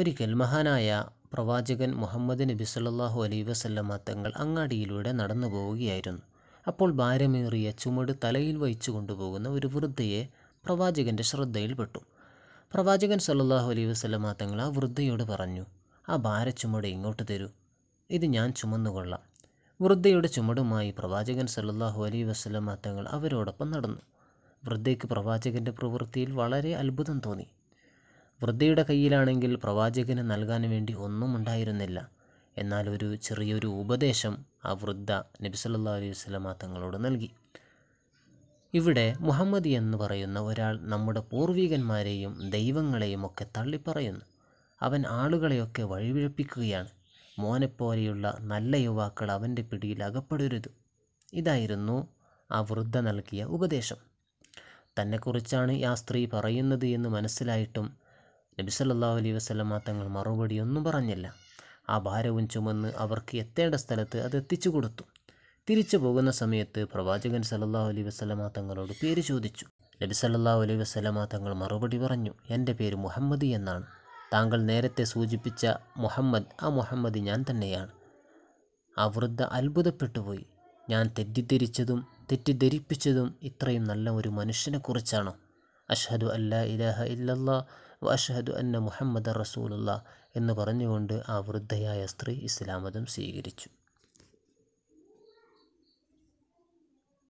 ഒരിക്കൽ മഹാനായ പ്രവാചകൻ മുഹമ്മദ് നബി സല്ലാഹു അലൈ വസല്ലമ തങ്ങൾ അങ്ങാടിയിലൂടെ നടന്നു പോവുകയായിരുന്നു അപ്പോൾ ഭാരമേറിയ ചുമട് തലയിൽ വഹിച്ചു കൊണ്ടുപോകുന്ന ഒരു വൃദ്ധയെ പ്രവാചകൻ്റെ ശ്രദ്ധയിൽപ്പെട്ടു പ്രവാചകൻ സല്ലാഹു അലൈ വസല്ലമ തങ്ങൾ ആ വൃദ്ധയോട് പറഞ്ഞു ആ ചുമട് ഇങ്ങോട്ട് തരൂ ഇത് ഞാൻ ചുമന്നുകൊള്ളാം വൃദ്ധയുടെ ചുമടുമായി പ്രവാചകൻ സല്ലാഹു അലൈ വസല്ലമ തങ്ങൾ അവരോടൊപ്പം നടന്നു വൃദ്ധയ്ക്ക് പ്രവാചകൻ്റെ പ്രവൃത്തിയിൽ വളരെ അത്ഭുതം തോന്നി വൃദ്ധയുടെ കയ്യിലാണെങ്കിൽ പ്രവാചകന് നൽകാൻ വേണ്ടി ഒന്നും ഉണ്ടായിരുന്നില്ല എന്നാൽ ഒരു ചെറിയൊരു ഉപദേശം ആ വൃദ്ധ നബി അലൈഹി വസ്ലമ തങ്ങളോട് നൽകി ഇവിടെ മുഹമ്മദ് എന്ന് പറയുന്ന ഒരാൾ നമ്മുടെ പൂർവികന്മാരെയും ദൈവങ്ങളെയും ഒക്കെ തള്ളിപ്പറയുന്നു അവൻ ആളുകളെയൊക്കെ വഴിവിഴപ്പിക്കുകയാണ് മോനെപ്പോലെയുള്ള നല്ല യുവാക്കൾ അവൻ്റെ പിടിയിൽ അകപ്പെടരുത് ഇതായിരുന്നു ആ വൃദ്ധ നൽകിയ ഉപദേശം തന്നെക്കുറിച്ചാണ് ആ സ്ത്രീ പറയുന്നത് എന്ന് മനസ്സിലായിട്ടും നബി നബിസല്ലാഹു അലൈ വസ്ലമ തങ്ങൾ മറുപടിയൊന്നും പറഞ്ഞില്ല ആ ഭാരവും ചുമന്ന് അവർക്ക് എത്തേണ്ട സ്ഥലത്ത് അത് എത്തിച്ചു കൊടുത്തു തിരിച്ചു പോകുന്ന സമയത്ത് പ്രവാചകൻ സല്ലാഹു അലൈ വസ്ലമ തങ്ങളോട് പേര് ചോദിച്ചു നബി സല്ലാഹു അലൈ വസ്ലമ തങ്ങൾ മറുപടി പറഞ്ഞു എൻ്റെ പേര് മുഹമ്മദ് എന്നാണ് താങ്കൾ നേരത്തെ സൂചിപ്പിച്ച മുഹമ്മദ് ആ മുഹമ്മദ് ഞാൻ തന്നെയാണ് ആ വൃദ്ധ അത്ഭുതപ്പെട്ടുപോയി ഞാൻ തെറ്റിദ്ധരിച്ചതും തെറ്റിദ്ധരിപ്പിച്ചതും ഇത്രയും നല്ല ഒരു മനുഷ്യനെക്കുറിച്ചാണോ അഷ്ഹദു അല്ലാ ഇലഹ ഇല്ലല്ലാ വഷഹദു അന്ന മുഹമ്മദ് റസൂലുള്ള എന്ന് പറഞ്ഞുകൊണ്ട് ആ വൃദ്ധയായ സ്ത്രീ ഇസ്ലാമതം സ്വീകരിച്ചു